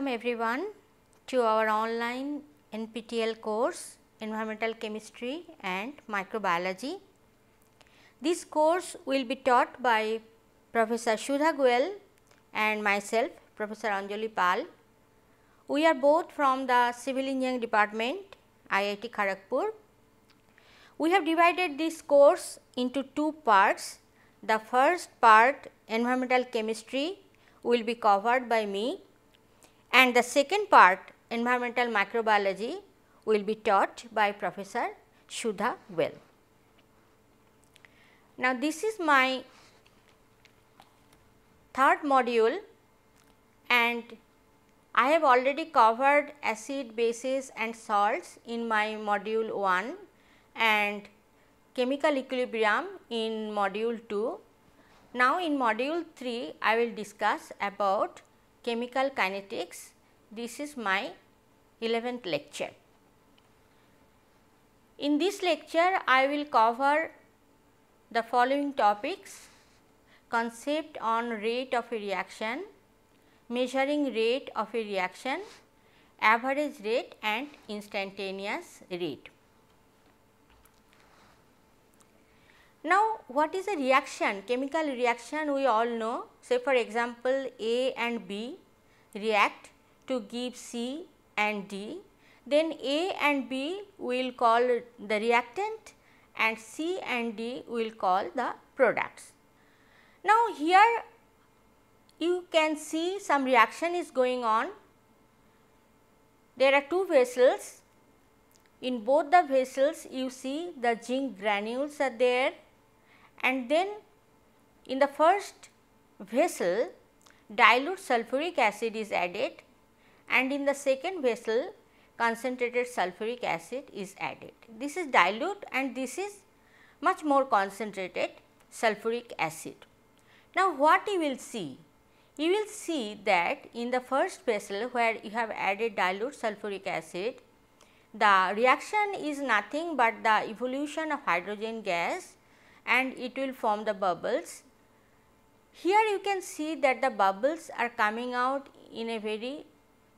Welcome everyone to our online NPTEL course Environmental Chemistry and Microbiology. This course will be taught by Professor Shudha Goel and myself Professor Anjali Pal. We are both from the Civil Engineering Department IIT Kharagpur. We have divided this course into two parts. The first part environmental chemistry will be covered by me and the second part environmental microbiology will be taught by Professor Sudha Well. Now, this is my third module and I have already covered acid, bases and salts in my module 1 and chemical equilibrium in module 2. Now, in module 3 I will discuss about chemical kinetics. This is my 11th lecture. In this lecture, I will cover the following topics concept on rate of a reaction, measuring rate of a reaction, average rate and instantaneous rate. Now, what is a reaction? Chemical reaction we all know. Say for example, A and B react to give C and D. Then A and B will call the reactant and C and D will call the products. Now, here you can see some reaction is going on. There are two vessels. In both the vessels you see the zinc granules are there and then in the first vessel dilute sulfuric acid is added and in the second vessel concentrated sulfuric acid is added. This is dilute and this is much more concentrated sulfuric acid. Now, what you will see? You will see that in the first vessel where you have added dilute sulfuric acid, the reaction is nothing but the evolution of hydrogen gas and it will form the bubbles. Here you can see that the bubbles are coming out in a very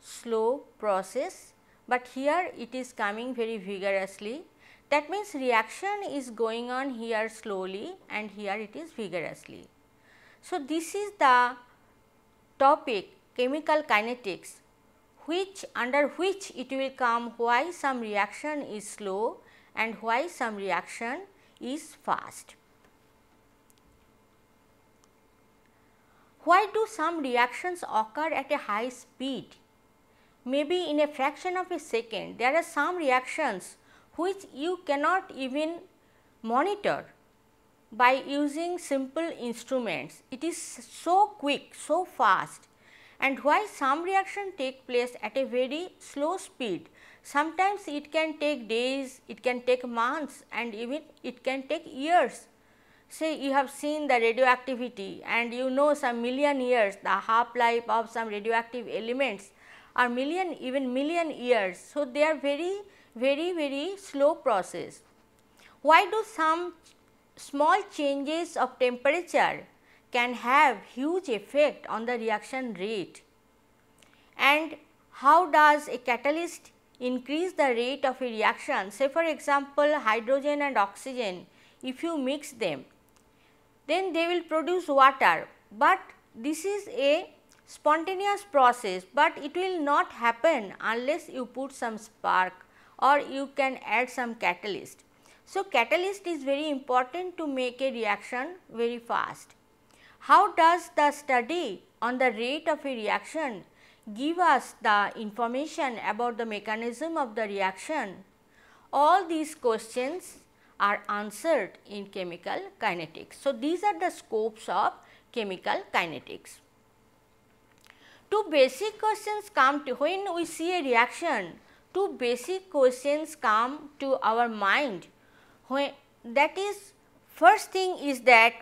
slow process, but here it is coming very vigorously. That means reaction is going on here slowly and here it is vigorously. So, this is the topic chemical kinetics which under which it will come why some reaction is slow and why some reaction is fast. Why do some reactions occur at a high speed? Maybe in a fraction of a second, there are some reactions which you cannot even monitor by using simple instruments. It is so quick, so fast and why some reaction take place at a very slow speed Sometimes it can take days, it can take months and even it can take years. Say you have seen the radioactivity and you know some million years the half life of some radioactive elements are million even million years. So, they are very very very slow process. Why do some small changes of temperature can have huge effect on the reaction rate and how does a catalyst increase the rate of a reaction say for example hydrogen and oxygen if you mix them then they will produce water but this is a spontaneous process but it will not happen unless you put some spark or you can add some catalyst. So, catalyst is very important to make a reaction very fast. How does the study on the rate of a reaction give us the information about the mechanism of the reaction. All these questions are answered in chemical kinetics. So, these are the scopes of chemical kinetics. Two basic questions come to when we see a reaction, two basic questions come to our mind. When, that is first thing is that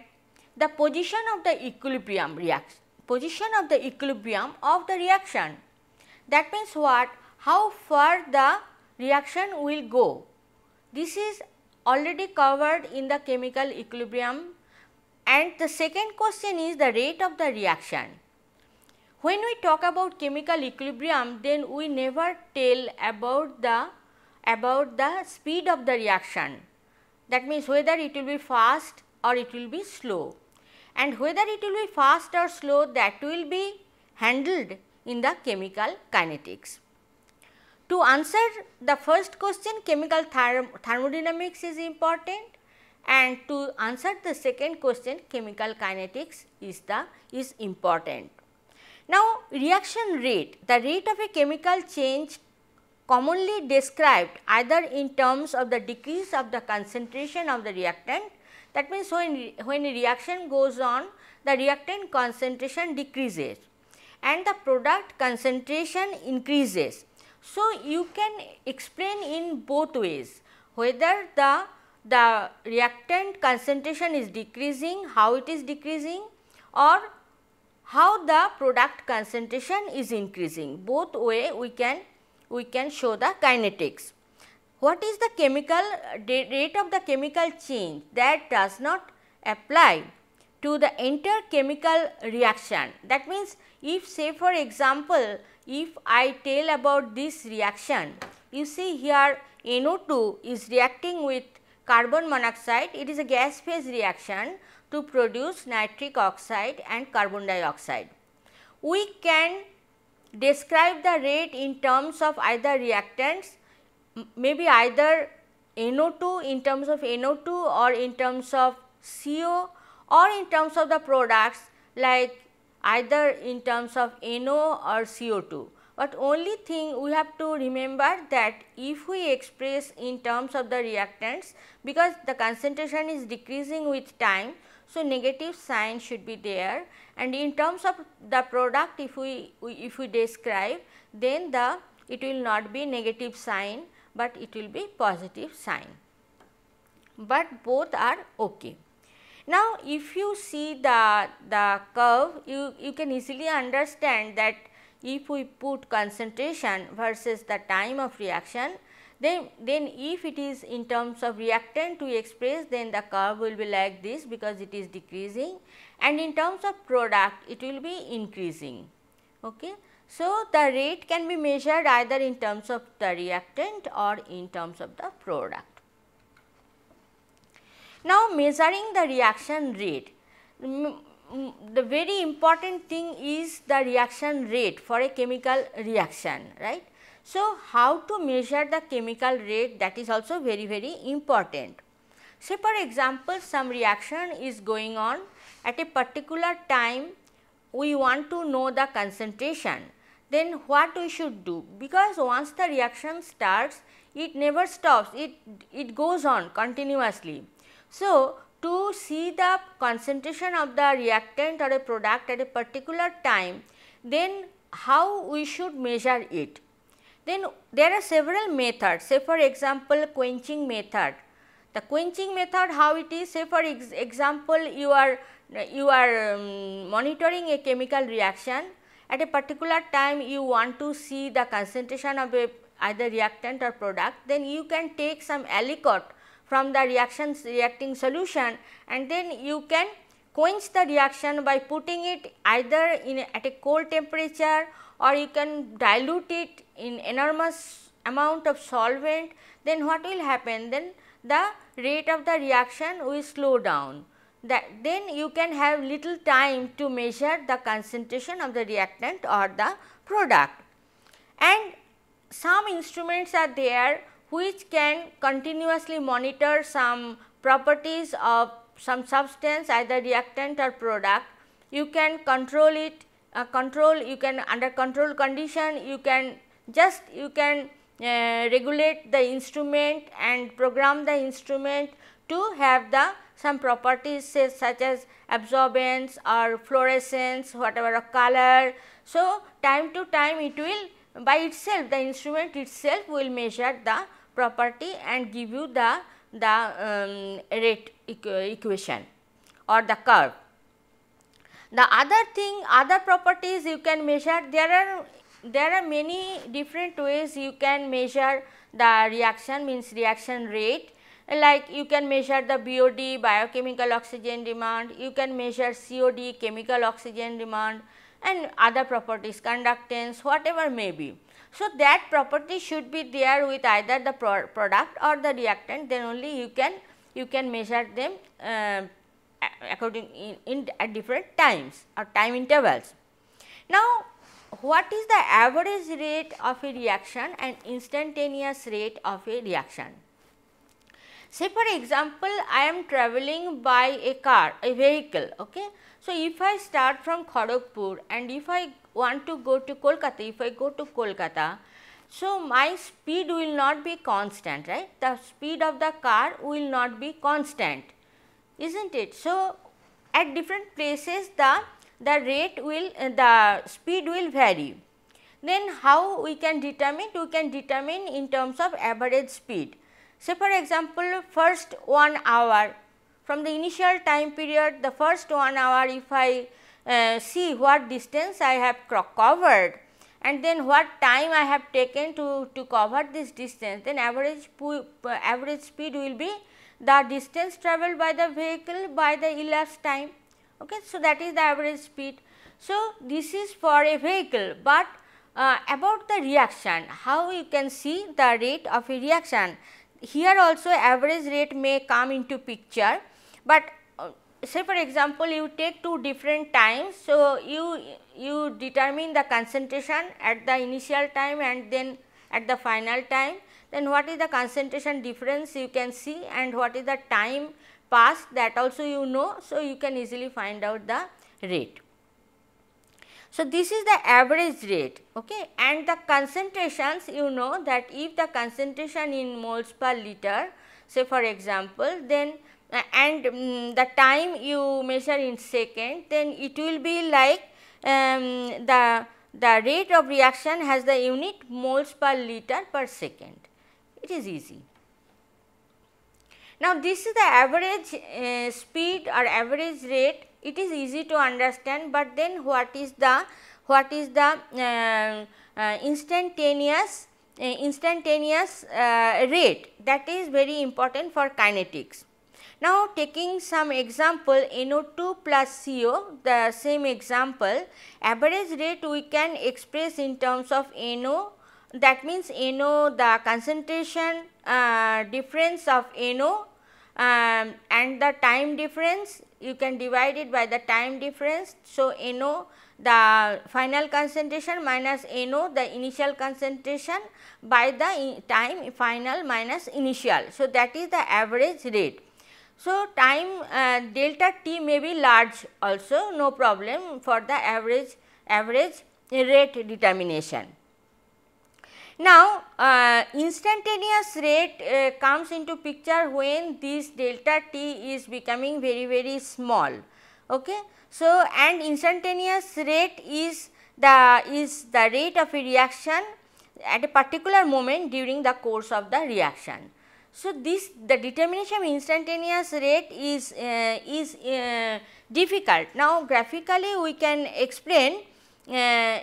the position of the equilibrium reaction position of the equilibrium of the reaction. That means what? How far the reaction will go. This is already covered in the chemical equilibrium and the second question is the rate of the reaction. When we talk about chemical equilibrium then we never tell about the about the speed of the reaction that means whether it will be fast or it will be slow and whether it will be fast or slow that will be handled in the chemical kinetics. To answer the first question chemical therm thermodynamics is important and to answer the second question chemical kinetics is the is important. Now reaction rate the rate of a chemical change commonly described either in terms of the decrease of the concentration of the reactant that means, when, when reaction goes on, the reactant concentration decreases and the product concentration increases. So, you can explain in both ways whether the, the reactant concentration is decreasing, how it is decreasing or how the product concentration is increasing. Both way we can, we can show the kinetics what is the chemical rate of the chemical change that does not apply to the entire chemical reaction. That means, if say for example, if I tell about this reaction, you see here NO2 is reacting with carbon monoxide, it is a gas phase reaction to produce nitric oxide and carbon dioxide. We can describe the rate in terms of either reactants maybe either NO2 in terms of NO2 or in terms of CO or in terms of the products like either in terms of NO or CO2. But only thing we have to remember that if we express in terms of the reactants because the concentration is decreasing with time. So, negative sign should be there and in terms of the product if we, we if we describe then the it will not be negative sign but it will be positive sign, but both are okay. Now, if you see the, the curve, you, you can easily understand that if we put concentration versus the time of reaction, then, then if it is in terms of reactant to express, then the curve will be like this because it is decreasing and in terms of product, it will be increasing. Okay. So, the rate can be measured either in terms of the reactant or in terms of the product. Now, measuring the reaction rate, mm, mm, the very important thing is the reaction rate for a chemical reaction, right. So, how to measure the chemical rate that is also very very important. Say for example, some reaction is going on at a particular time we want to know the concentration then what we should do? Because once the reaction starts, it never stops, it, it goes on continuously. So, to see the concentration of the reactant or a product at a particular time, then how we should measure it? Then there are several methods, say for example, quenching method. The quenching method how it is, say for ex example, you are, you are um, monitoring a chemical reaction at a particular time you want to see the concentration of a either reactant or product, then you can take some aliquot from the reactions reacting solution and then you can quench the reaction by putting it either in a, at a cold temperature or you can dilute it in enormous amount of solvent then what will happen then the rate of the reaction will slow down that then you can have little time to measure the concentration of the reactant or the product. And some instruments are there which can continuously monitor some properties of some substance either reactant or product. You can control it, uh, control you can under control condition you can just you can uh, regulate the instrument and program the instrument to have the some properties say, such as absorbance or fluorescence, whatever color. So, time to time it will by itself the instrument itself will measure the property and give you the, the um, rate equ equation or the curve. The other thing other properties you can measure there are there are many different ways you can measure the reaction means reaction rate like you can measure the BOD biochemical oxygen demand, you can measure COD chemical oxygen demand and other properties conductance whatever may be. So, that property should be there with either the pro product or the reactant then only you can you can measure them uh, according in, in at different times or time intervals. Now, what is the average rate of a reaction and instantaneous rate of a reaction? Say for example, I am traveling by a car, a vehicle. Okay. So, if I start from Kharagpur and if I want to go to Kolkata, if I go to Kolkata, so my speed will not be constant, right? The speed of the car will not be constant, isn't it? So, at different places the, the rate will, uh, the speed will vary. Then how we can determine? We can determine in terms of average speed. So, for example, first one hour from the initial time period the first one hour if I uh, see what distance I have covered and then what time I have taken to, to cover this distance then average, uh, average speed will be the distance travelled by the vehicle by the elapsed time. Okay, so, that is the average speed. So, this is for a vehicle, but uh, about the reaction, how you can see the rate of a reaction here also average rate may come into picture, but uh, say for example, you take two different times. So, you, you determine the concentration at the initial time and then at the final time, then what is the concentration difference you can see and what is the time passed that also you know. So, you can easily find out the rate. So, this is the average rate okay? and the concentrations you know that if the concentration in moles per liter say for example, then uh, and um, the time you measure in second then it will be like um, the, the rate of reaction has the unit moles per liter per second it is easy. Now, this is the average uh, speed or average rate it is easy to understand but then what is the what is the uh, uh, instantaneous uh, instantaneous uh, rate that is very important for kinetics. Now taking some example NO2 plus CO the same example average rate we can express in terms of NO that means NO the concentration uh, difference of NO um, and the time difference you can divide it by the time difference. So, NO the final concentration minus NO the initial concentration by the time final minus initial. So, that is the average rate. So, time uh, delta t may be large also no problem for the average average rate determination. Now, uh, instantaneous rate uh, comes into picture when this delta t is becoming very very small. Okay. So, and instantaneous rate is the is the rate of a reaction at a particular moment during the course of the reaction. So, this the determination of instantaneous rate is uh, is uh, difficult. Now, graphically we can explain uh,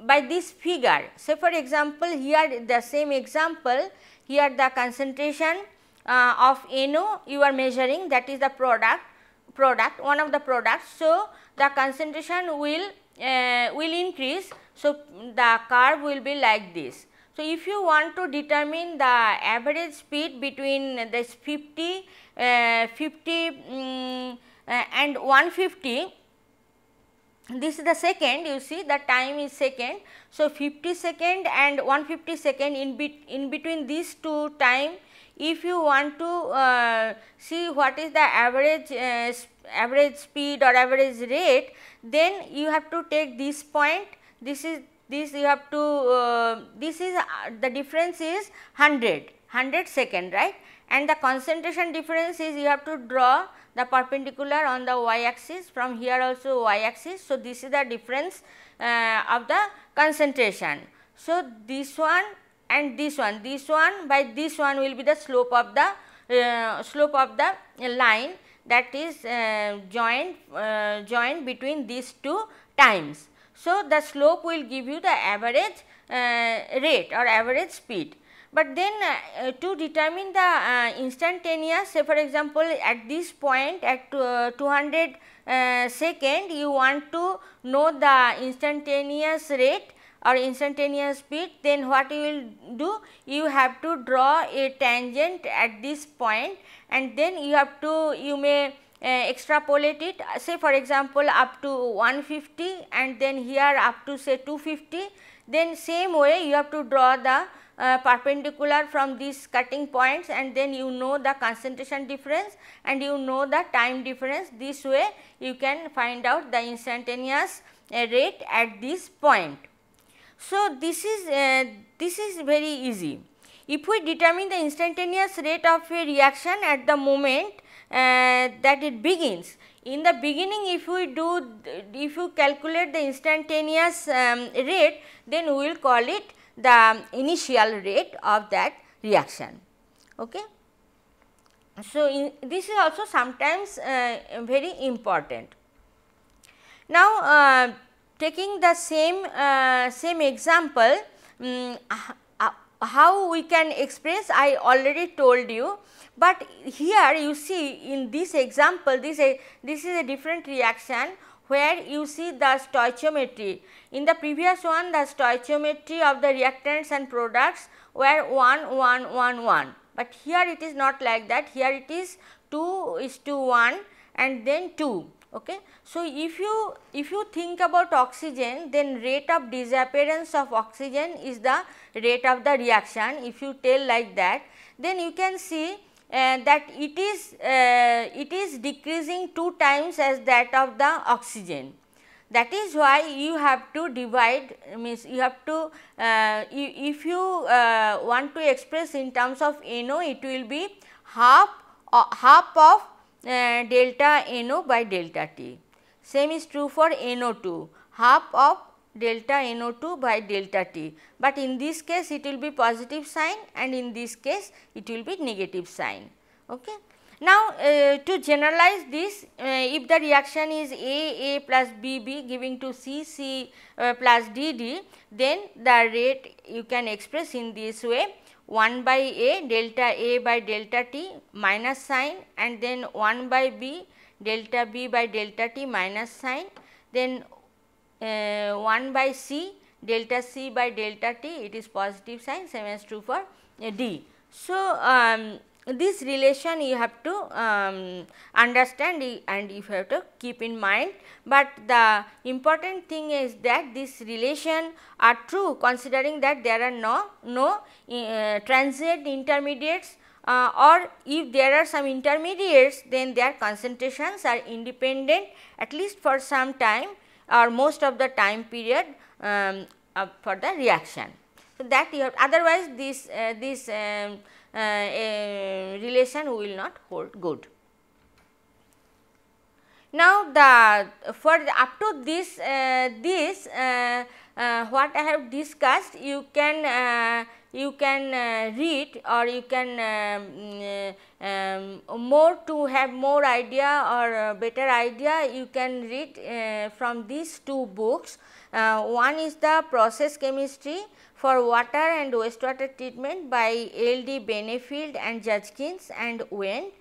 by this figure. Say for example, here the same example, here the concentration uh, of NO you are measuring that is the product, product one of the products. So, the concentration will, uh, will increase. So, the curve will be like this. So, if you want to determine the average speed between this 50, uh, 50 um, and 150, this is the second you see the time is second. So, 50 second and 150 second in, be in between these two time if you want to uh, see what is the average uh, average speed or average rate then you have to take this point this is this you have to uh, this is uh, the difference is 100 100 second right and the concentration difference is you have to draw the perpendicular on the y axis from here also y axis. So, this is the difference uh, of the concentration. So, this one and this one, this one by this one will be the slope of the uh, slope of the line that is uh, joined uh, joined between these two times. So, the slope will give you the average uh, rate or average speed but then uh, to determine the uh, instantaneous say for example at this point at uh, 200 uh, second you want to know the instantaneous rate or instantaneous speed then what you will do you have to draw a tangent at this point and then you have to you may uh, extrapolate it say for example up to 150 and then here up to say 250 then same way you have to draw the uh, perpendicular from these cutting points and then you know the concentration difference and you know the time difference. This way you can find out the instantaneous uh, rate at this point. So, this is, uh, this is very easy. If we determine the instantaneous rate of a reaction at the moment uh, that it begins, in the beginning if we do if you calculate the instantaneous um, rate then we will call it the initial rate of that reaction. Okay. So, in, this is also sometimes uh, very important. Now, uh, taking the same uh, same example, um, how we can express I already told you, but here you see in this example this, this is a different reaction where you see the stoichiometry. In the previous one the stoichiometry of the reactants and products were 1 1 1 1 but here it is not like that here it is 2 is to 1 and then 2 okay. So, if you if you think about oxygen then rate of disappearance of oxygen is the rate of the reaction if you tell like that then you can see uh, that it is, uh, it is decreasing 2 times as that of the oxygen. That is why you have to divide means you have to you, uh, if you uh, want to express in terms of NO it will be half half of delta NO by delta T. Same is true for NO2 half of delta NO2 by delta T, but in this case it will be positive sign and in this case it will be negative sign. Okay. Now, uh, to generalize this uh, if the reaction is A A plus B B giving to C C uh, plus D D then the rate you can express in this way 1 by A delta A by delta T minus sign and then 1 by B delta B by delta T minus sign then uh, 1 by C delta C by delta T it is positive sign same as true for uh, D. So, um, this relation you have to um, understand and you have to keep in mind, but the important thing is that this relation are true considering that there are no, no uh, transient intermediates uh, or if there are some intermediates then their concentrations are independent at least for some time or most of the time period um, uh, for the reaction. So, that you have otherwise this uh, this um, uh, uh relation will not hold good. Now, the for the up to this uh, this uh, what I have discussed you can you can uh, read or you can um, uh, um, more to have more idea or uh, better idea you can read from these two books. one is the process chemistry for water and wastewater treatment by LD Benefield and Judkins and Wend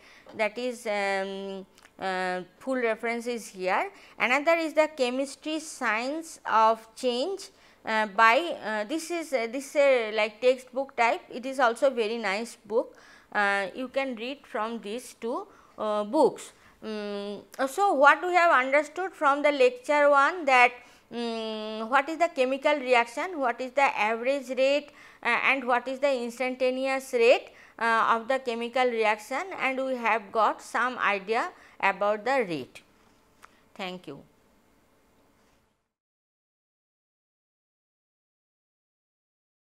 that is um, uh, full reference is here. Another is the chemistry science of change uh, by uh, this is uh, this is uh, like textbook type it is also very nice book uh, you can read from these two uh, books. Um, so, what we have understood from the lecture 1 that um, what is the chemical reaction, what is the average rate and what is the instantaneous rate of the chemical reaction and we have got some idea about the rate. Thank you.